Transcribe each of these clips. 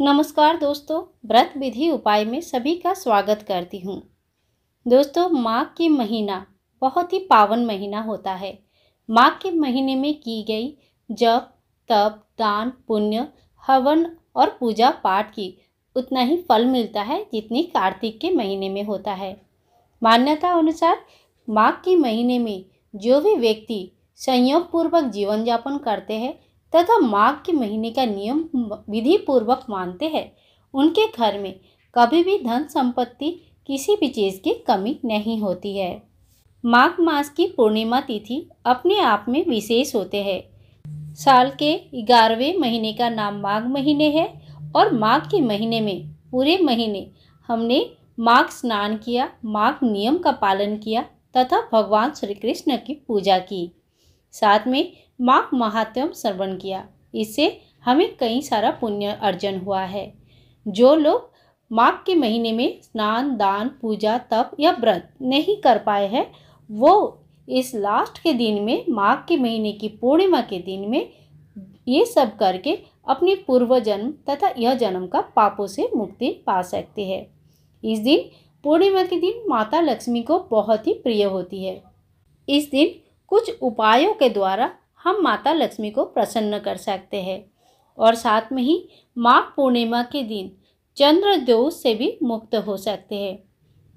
नमस्कार दोस्तों व्रत विधि उपाय में सभी का स्वागत करती हूँ दोस्तों माघ के महीना बहुत ही पावन महीना होता है माघ के महीने में की गई जप तप दान पुण्य हवन और पूजा पाठ की उतना ही फल मिलता है जितनी कार्तिक के महीने में होता है मान्यता अनुसार माघ के महीने में जो भी व्यक्ति संयोग पूर्वक जीवन यापन करते हैं तथा माघ के महीने का नियम विधि पूर्वक मानते हैं उनके घर में कभी भी धन संपत्ति किसी भी चीज़ की कमी नहीं होती है माघ मास की पूर्णिमा तिथि अपने आप में विशेष होते हैं साल के ग्यारहवें महीने का नाम माघ महीने है और माघ के महीने में पूरे महीने हमने माघ स्नान किया माघ नियम का पालन किया तथा भगवान श्री कृष्ण की पूजा की साथ में माघ महात्म श्रवण किया इससे हमें कई सारा पुण्य अर्जन हुआ है जो लोग माघ के महीने में स्नान दान पूजा तप या व्रत नहीं कर पाए हैं वो इस लास्ट के दिन में माघ के महीने की पूर्णिमा के दिन में ये सब करके अपने पूर्व जन्म तथा यह जन्म का पापों से मुक्ति पा सकते हैं इस दिन पूर्णिमा के दिन माता लक्ष्मी को बहुत ही प्रिय होती है इस दिन कुछ उपायों के द्वारा हम माता लक्ष्मी को प्रसन्न कर सकते हैं और साथ में ही माघ पूर्णिमा के दिन चंद्र दोष से भी मुक्त हो सकते हैं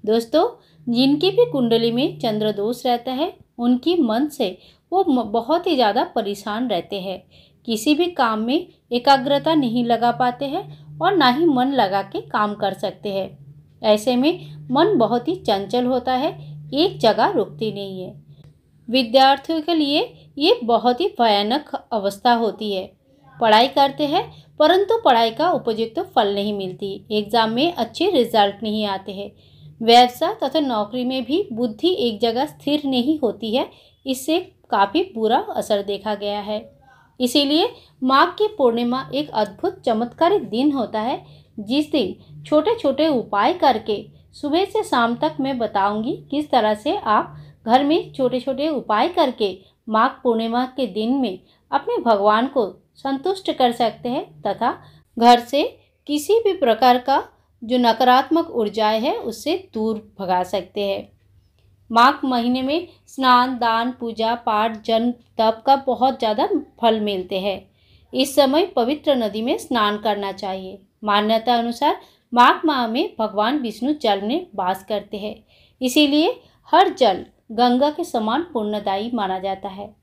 दोस्तों जिनकी भी कुंडली में चंद्र दोष रहता है उनकी मन से वो बहुत ही ज़्यादा परेशान रहते हैं किसी भी काम में एकाग्रता नहीं लगा पाते हैं और ना ही मन लगा के काम कर सकते हैं ऐसे में मन बहुत ही चंचल होता है एक जगह रुकती नहीं है विद्यार्थियों के लिए ये बहुत ही भयानक अवस्था होती है पढ़ाई करते हैं परंतु पढ़ाई का उपयुक्त फल नहीं मिलती एग्ज़ाम में अच्छे रिजल्ट नहीं आते हैं व्यवसाय तथा नौकरी में भी बुद्धि एक जगह स्थिर नहीं होती है इससे काफ़ी बुरा असर देखा गया है इसीलिए माघ की पूर्णिमा एक अद्भुत चमत्कारी दिन होता है जिस दिन छोटे छोटे उपाय करके सुबह से शाम तक मैं बताऊंगी किस तरह से आप घर में छोटे छोटे उपाय करके माघ पूर्णिमा के दिन में अपने भगवान को संतुष्ट कर सकते हैं तथा घर से किसी भी प्रकार का जो नकारात्मक ऊर्जाएं है उससे दूर भगा सकते हैं माघ महीने में स्नान दान पूजा पाठ जन्म तप का बहुत ज़्यादा फल मिलते हैं इस समय पवित्र नदी में स्नान करना चाहिए मान्यता अनुसार माघ माह में भगवान विष्णु जल में वास करते हैं इसीलिए हर जल गंगा के समान पुण्यदायी माना जाता है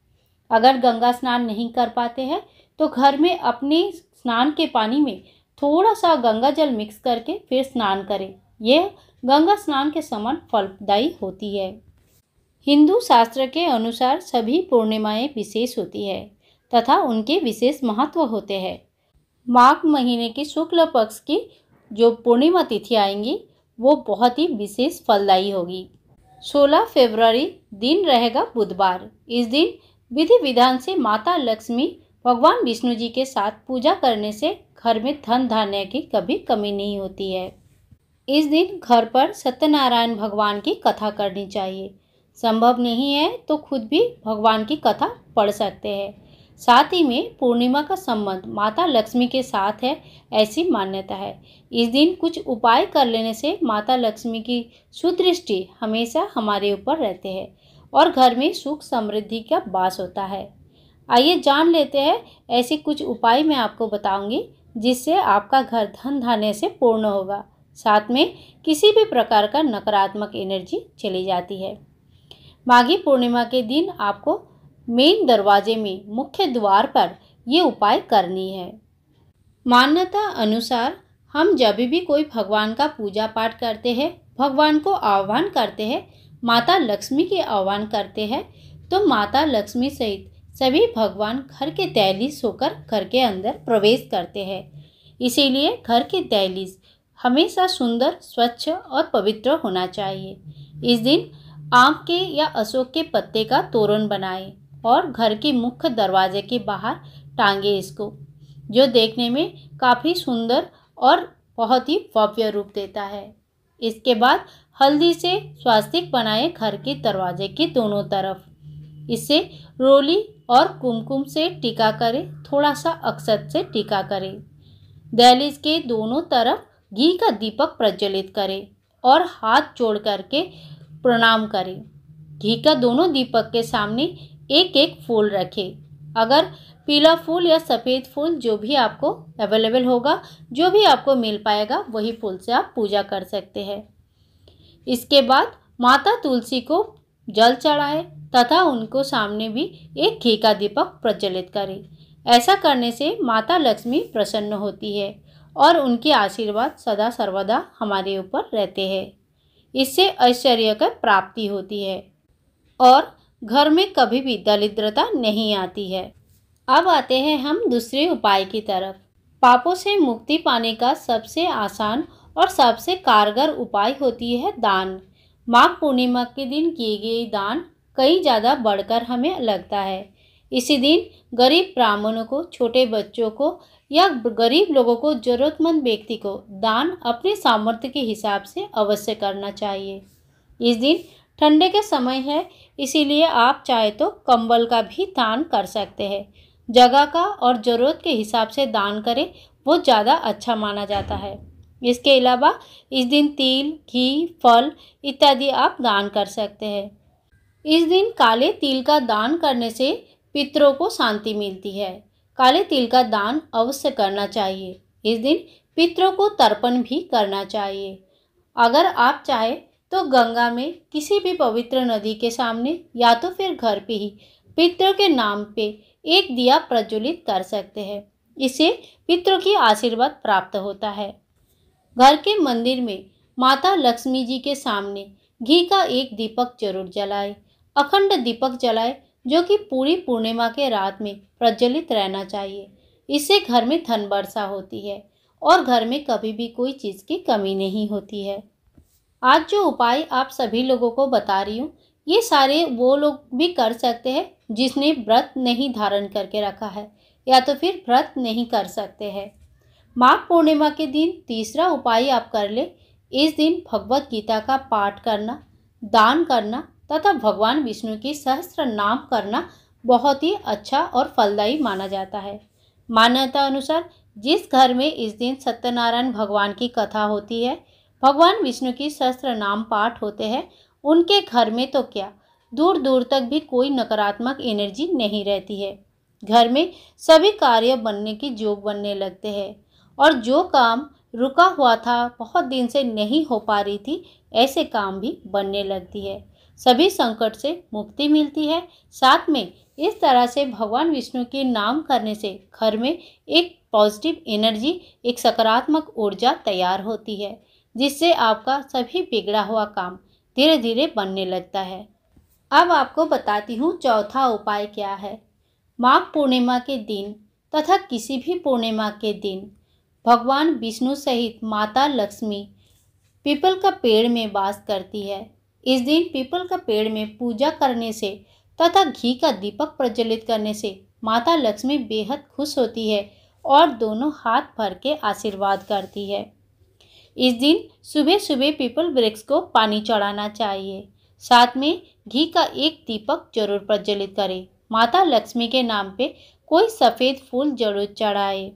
अगर गंगा स्नान नहीं कर पाते हैं तो घर में अपने स्नान के पानी में थोड़ा सा गंगा जल मिक्स करके फिर स्नान करें यह गंगा स्नान के समान फलदायी होती है हिंदू शास्त्र के अनुसार सभी पूर्णिमाएँ विशेष होती है तथा उनके विशेष महत्व होते हैं माघ महीने के शुक्ल पक्ष की जो पूर्णिमा तिथि आएंगी वो बहुत ही विशेष फलदायी होगी 16 फरवरी दिन रहेगा बुधवार इस दिन विधि विधान से माता लक्ष्मी भगवान विष्णु जी के साथ पूजा करने से घर में धन धान्य की कभी कमी नहीं होती है इस दिन घर पर सत्यनारायण भगवान की कथा करनी चाहिए संभव नहीं है तो खुद भी भगवान की कथा पढ़ सकते हैं साथ ही में पूर्णिमा का संबंध माता लक्ष्मी के साथ है ऐसी मान्यता है इस दिन कुछ उपाय कर लेने से माता लक्ष्मी की सुदृष्टि हमेशा हमारे ऊपर रहते हैं और घर में सुख समृद्धि का वास होता है आइए जान लेते हैं ऐसे कुछ उपाय मैं आपको बताऊंगी जिससे आपका घर धन धान्य से पूर्ण होगा साथ में किसी भी प्रकार का नकारात्मक एनर्जी चली जाती है माघी पूर्णिमा के दिन आपको मेन दरवाजे में मुख्य द्वार पर ये उपाय करनी है मान्यता अनुसार हम जब भी कोई भगवान का पूजा पाठ करते हैं भगवान को आह्वान करते हैं माता लक्ष्मी के आह्वान करते हैं तो माता लक्ष्मी सहित सभी भगवान घर के दहलीज होकर घर के अंदर प्रवेश करते हैं इसीलिए घर के दहलीज हमेशा सुंदर स्वच्छ और पवित्र होना चाहिए इस दिन आम के या अशोक के पत्ते का तोरण बनाएं और घर के मुख्य दरवाजे के बाहर टांगे इसको जो देखने में काफ़ी सुंदर और बहुत ही भव्य रूप देता है इसके बाद हल्दी से स्वास्तिक बनाए घर के दरवाजे के दोनों तरफ इससे रोली और कुमकुम से टीका करें थोड़ा सा अक्षत से टीका करें दहलीज के दोनों तरफ घी का दीपक प्रज्वलित करें और हाथ जोड़ करके प्रणाम करें घी का दोनों दीपक के सामने एक एक फूल रखें अगर पीला फूल या सफ़ेद फूल जो भी आपको अवेलेबल होगा जो भी आपको मिल पाएगा वही फूल से आप पूजा कर सकते हैं इसके बाद माता तुलसी को जल चढ़ाए तथा उनको सामने भी एक घी का दीपक प्रज्वलित करें ऐसा करने से माता लक्ष्मी प्रसन्न होती है और उनके आशीर्वाद सदा सर्वदा हमारे ऊपर रहते हैं इससे ऐश्वर्य की प्राप्ति होती है और घर में कभी भी दरिद्रता नहीं आती है अब आते हैं हम दूसरे उपाय की तरफ पापों से मुक्ति पाने का सबसे आसान और सबसे कारगर उपाय होती है दान माघ पूर्णिमा के दिन किए गए दान कई ज़्यादा बढ़कर हमें लगता है इसी दिन गरीब ब्राह्मणों को छोटे बच्चों को या गरीब लोगों को ज़रूरतमंद व्यक्ति को दान अपने सामर्थ्य के हिसाब से अवश्य करना चाहिए इस दिन ठंडे के समय है इसीलिए आप चाहे तो कंबल का भी दान कर सकते हैं जगह का और ज़रूरत के हिसाब से दान करें वो ज़्यादा अच्छा माना जाता है इसके अलावा इस दिन तिल घी फल इत्यादि आप दान कर सकते हैं इस दिन काले तिल का दान करने से पितरों को शांति मिलती है काले तिल का दान अवश्य करना चाहिए इस दिन पितरों को तर्पण भी करना चाहिए अगर आप चाहे तो गंगा में किसी भी पवित्र नदी के सामने या तो फिर घर पे ही पितरों के नाम पे एक दिया प्रज्वलित कर सकते हैं इससे पितरों की आशीर्वाद प्राप्त होता है घर के मंदिर में माता लक्ष्मी जी के सामने घी का एक दीपक जरूर जलाए अखंड दीपक जलाए जो कि पूरी पूर्णिमा के रात में प्रज्वलित रहना चाहिए इससे घर में धन वर्षा होती है और घर में कभी भी कोई चीज़ की कमी नहीं होती है आज जो उपाय आप सभी लोगों को बता रही हूँ ये सारे वो लोग भी कर सकते हैं जिसने व्रत नहीं धारण करके रखा है या तो फिर व्रत नहीं कर सकते हैं माघ पूर्णिमा के दिन तीसरा उपाय आप कर ले इस दिन भगवत गीता का पाठ करना दान करना तथा भगवान विष्णु की सहस्त्र नाम करना बहुत ही अच्छा और फलदायी माना जाता है मान्यता अनुसार जिस घर में इस दिन सत्यनारायण भगवान की कथा होती है भगवान विष्णु की शस्त्र नाम पाठ होते हैं उनके घर में तो क्या दूर दूर तक भी कोई नकारात्मक एनर्जी नहीं रहती है घर में सभी कार्य बनने की जोग बनने लगते हैं और जो काम रुका हुआ था बहुत दिन से नहीं हो पा रही थी ऐसे काम भी बनने लगती है सभी संकट से मुक्ति मिलती है साथ में इस तरह से भगवान विष्णु के नाम करने से घर में एक पॉजिटिव एनर्जी एक सकारात्मक ऊर्जा तैयार होती है जिससे आपका सभी बिगड़ा हुआ काम धीरे धीरे बनने लगता है अब आपको बताती हूँ चौथा उपाय क्या है माघ पूर्णिमा के दिन तथा किसी भी पूर्णिमा के दिन भगवान विष्णु सहित माता लक्ष्मी पीपल का पेड़ में वास करती है इस दिन पीपल का पेड़ में पूजा करने से तथा घी का दीपक प्रज्वलित करने से माता लक्ष्मी बेहद खुश होती है और दोनों हाथ भर के आशीर्वाद करती है इस दिन सुबह सुबह पीपल वृक्ष को पानी चढ़ाना चाहिए साथ में घी का एक दीपक जरूर प्रज्वलित करें माता लक्ष्मी के नाम पे कोई सफ़ेद फूल जरूर चढ़ाए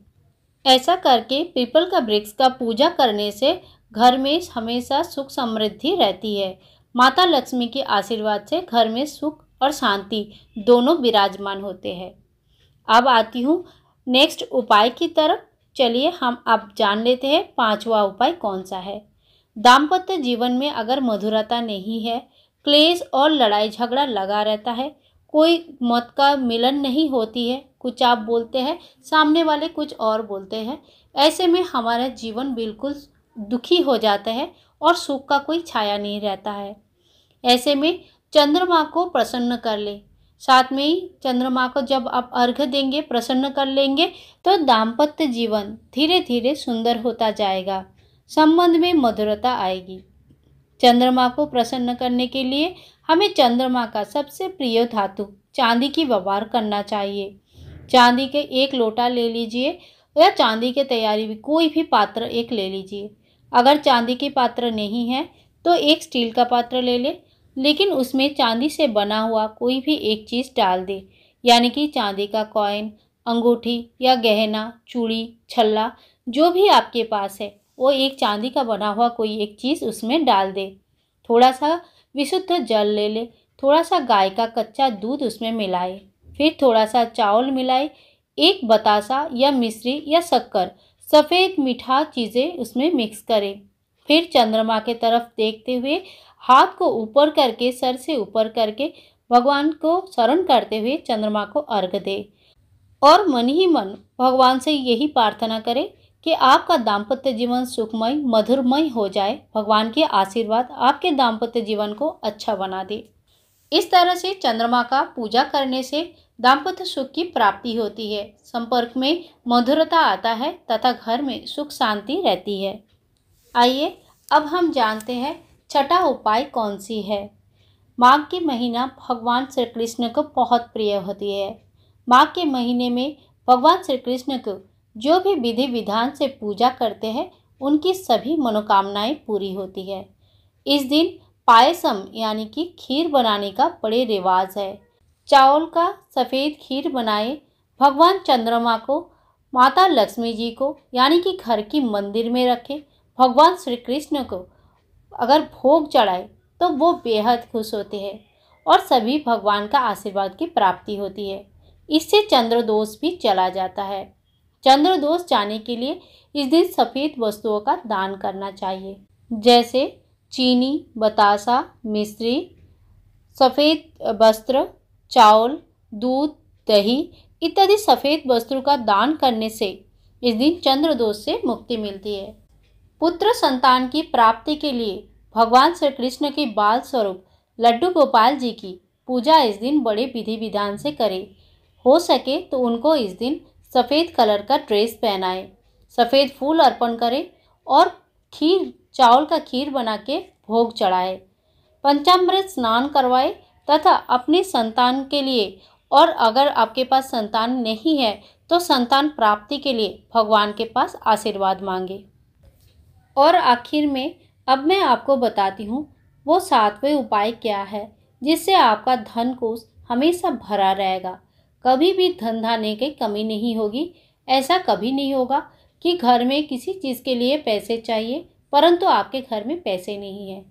ऐसा करके पीपल का वृक्ष का पूजा करने से घर में हमेशा सुख समृद्धि रहती है माता लक्ष्मी के आशीर्वाद से घर में सुख और शांति दोनों विराजमान होते हैं अब आती हूँ नेक्स्ट उपाय की तरफ चलिए हम अब जान लेते हैं पांचवा उपाय कौन सा है दाम्पत्य जीवन में अगर मधुरता नहीं है क्लेश और लड़ाई झगड़ा लगा रहता है कोई मत का मिलन नहीं होती है कुछ आप बोलते हैं सामने वाले कुछ और बोलते हैं ऐसे में हमारा जीवन बिल्कुल दुखी हो जाता है और सुख का कोई छाया नहीं रहता है ऐसे में चंद्रमा को प्रसन्न कर ले साथ में ही चंद्रमा को जब आप अर्घ देंगे प्रसन्न कर लेंगे तो दाम्पत्य जीवन धीरे धीरे सुंदर होता जाएगा संबंध में मधुरता आएगी चंद्रमा को प्रसन्न करने के लिए हमें चंद्रमा का सबसे प्रिय धातु चांदी की व्यवहार करना चाहिए चांदी के एक लोटा ले लीजिए या चांदी के तैयारी भी कोई भी पात्र एक ले लीजिए अगर चांदी के पात्र नहीं है तो एक स्टील का पात्र ले लें लेकिन उसमें चांदी से बना हुआ कोई भी एक चीज़ डाल दे यानी कि चांदी का कॉइन अंगूठी या गहना चूड़ी छल्ला जो भी आपके पास है वो एक चांदी का बना हुआ कोई एक चीज़ उसमें डाल दे थोड़ा सा विशुद्ध जल ले ले थोड़ा सा गाय का कच्चा दूध उसमें मिलाए फिर थोड़ा सा चावल मिलाए एक बतासा या मिश्री या शक्कर सफ़ेद मीठा चीज़ें उसमें मिक्स करें फिर चंद्रमा के तरफ देखते हुए हाथ को ऊपर करके सर से ऊपर करके भगवान को शरण करते हुए चंद्रमा को अर्घ दे और मन ही मन भगवान से यही प्रार्थना करें कि आपका दाम्पत्य जीवन सुखमय मधुरमय हो जाए भगवान के आशीर्वाद आपके दाम्पत्य जीवन को अच्छा बना दे इस तरह से चंद्रमा का पूजा करने से दाम्पत्य सुख की प्राप्ति होती है संपर्क में मधुरता आता है तथा घर में सुख शांति रहती है आइए अब हम जानते हैं छठा उपाय कौन सी है माघ के महीना भगवान श्री कृष्ण को बहुत प्रिय होती है माघ के महीने में भगवान श्री कृष्ण को जो भी विधि विधान से पूजा करते हैं उनकी सभी मनोकामनाएं पूरी होती है इस दिन पायसम यानी कि खीर बनाने का बड़े रिवाज है चावल का सफ़ेद खीर बनाए भगवान चंद्रमा को माता लक्ष्मी जी को यानी कि घर की मंदिर में रखें भगवान श्री कृष्ण को अगर भोग चढ़ाए तो वो बेहद खुश होते हैं और सभी भगवान का आशीर्वाद की प्राप्ति होती है इससे चंद्रदोष भी चला जाता है चंद्रदोष जाने के लिए इस दिन सफ़ेद वस्तुओं का दान करना चाहिए जैसे चीनी बतासा मिश्री सफ़ेद वस्त्र चावल दूध दही इत्यादि सफ़ेद वस्त्रों का दान करने से इस दिन चंद्र दोष से मुक्ति मिलती है पुत्र संतान की प्राप्ति के लिए भगवान श्री कृष्ण के बाल स्वरूप लड्डू गोपाल जी की पूजा इस दिन बड़े विधि विधान से करें हो सके तो उनको इस दिन सफ़ेद कलर का ड्रेस पहनाएं सफ़ेद फूल अर्पण करें और खीर चावल का खीर बना के भोग चढ़ाए पंचामृत स्नान करवाए तथा अपने संतान के लिए और अगर आपके पास संतान नहीं है तो संतान प्राप्ति के लिए भगवान के पास आशीर्वाद मांगे और आखिर में अब मैं आपको बताती हूँ वो सातवें उपाय क्या है जिससे आपका धन कोष हमेशा भरा रहेगा कभी भी धन धाने की कमी नहीं होगी ऐसा कभी नहीं होगा कि घर में किसी चीज़ के लिए पैसे चाहिए परंतु आपके घर में पैसे नहीं हैं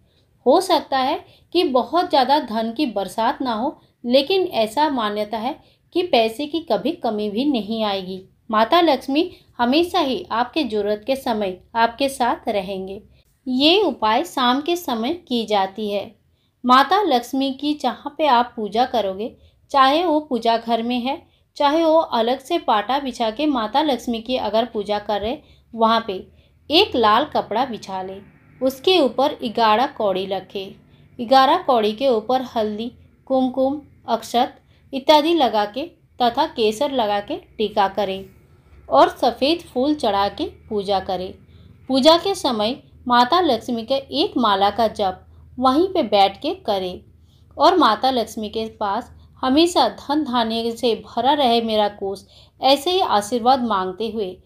हो सकता है कि बहुत ज़्यादा धन की बरसात ना हो लेकिन ऐसा मान्यता है कि पैसे की कभी कमी भी नहीं आएगी माता लक्ष्मी हमेशा ही आपके जरूरत के समय आपके साथ रहेंगे ये उपाय शाम के समय की जाती है माता लक्ष्मी की जहाँ पे आप पूजा करोगे चाहे वो पूजा घर में है चाहे वो अलग से पाटा बिछा के माता लक्ष्मी की अगर पूजा कर रहे वहाँ पे एक लाल कपड़ा बिछा ले उसके ऊपर ग्यारह कौड़ी रखे ग्यारह कौड़ी के ऊपर हल्दी कुमकुम अक्षत इत्यादि लगा के तथा केसर लगा के टीका करें और सफ़ेद फूल चढ़ा के पूजा करें पूजा के समय माता लक्ष्मी के एक माला का जप वहीं पे बैठ के करें और माता लक्ष्मी के पास हमेशा धन धान्य से भरा रहे मेरा कोष ऐसे ही आशीर्वाद मांगते हुए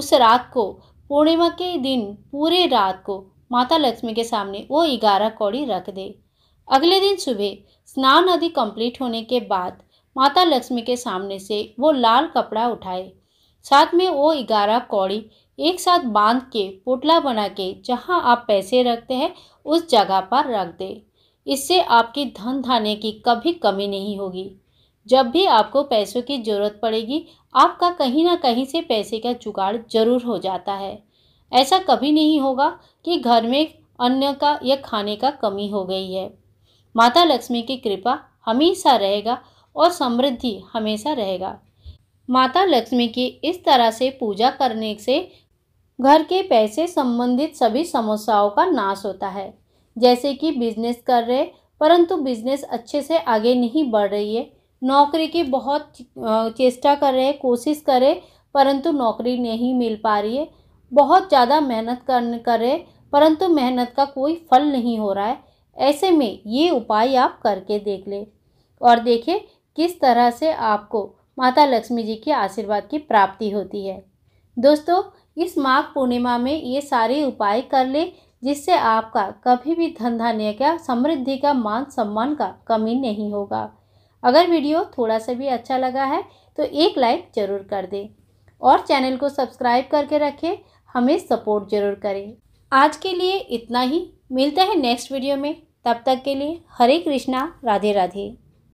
उस रात को पूर्णिमा के दिन पूरे रात को माता लक्ष्मी के सामने वो ग्यारह कौड़ी रख दे अगले दिन सुबह स्नान आदि कंप्लीट होने के बाद माता लक्ष्मी के सामने से वो लाल कपड़ा उठाए साथ में वो ग्यारह कौड़ी एक साथ बांध के पोटला बना के जहाँ आप पैसे रखते हैं उस जगह पर रख दे इससे आपकी धन धान्य की कभी कमी नहीं होगी जब भी आपको पैसों की ज़रूरत पड़ेगी आपका कहीं ना कहीं से पैसे का जुगाड़ जरूर हो जाता है ऐसा कभी नहीं होगा कि घर में अन्न का या खाने का कमी हो गई है माता लक्ष्मी की कृपा हमेशा रहेगा और समृद्धि हमेशा रहेगा माता लक्ष्मी की इस तरह से पूजा करने से घर के पैसे संबंधित सभी समस्याओं का नाश होता है जैसे कि बिजनेस कर रहे परंतु बिजनेस अच्छे से आगे नहीं बढ़ रही है नौकरी की बहुत चेष्टा कर रहे कोशिश करें परंतु नौकरी नहीं मिल पा रही है बहुत ज़्यादा मेहनत कर करें परंतु मेहनत का कोई फल नहीं हो रहा है ऐसे में ये उपाय आप करके देख लें और देखें किस तरह से आपको माता लक्ष्मी जी के आशीर्वाद की प्राप्ति होती है दोस्तों इस माघ पूर्णिमा में ये सारे उपाय कर ले जिससे आपका कभी भी धन धान्य का समृद्धि का मान सम्मान का कमी नहीं होगा अगर वीडियो थोड़ा सा भी अच्छा लगा है तो एक लाइक ज़रूर कर दें और चैनल को सब्सक्राइब करके रखें हमें सपोर्ट ज़रूर करें आज के लिए इतना ही मिलते हैं नेक्स्ट वीडियो में तब तक के लिए हरे कृष्णा राधे राधे